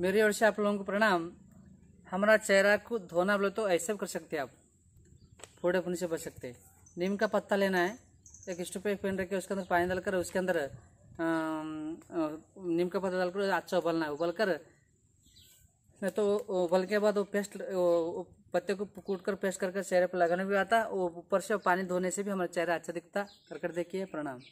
मेरी ओर से आप लोगों को प्रणाम हमारा चेहरा को धोना बोले तो ऐसे कर सकते आप फोड़े पुनी से बच सकते नीम का पत्ता लेना है एक स्टोव पेन रख के उसके अंदर पानी डालकर उसके अंदर नीम का पत्ता डालकर अच्छा उबलना है उबल कर नहीं तो उबल के बाद वो पेस्ट पत्ते को कूट कर पेस्ट करके चेहरे पर लगाने भी आता वो ऊपर से पानी धोने से भी हमारा चेहरा अच्छा दिखता कर कर देखिए प्रणाम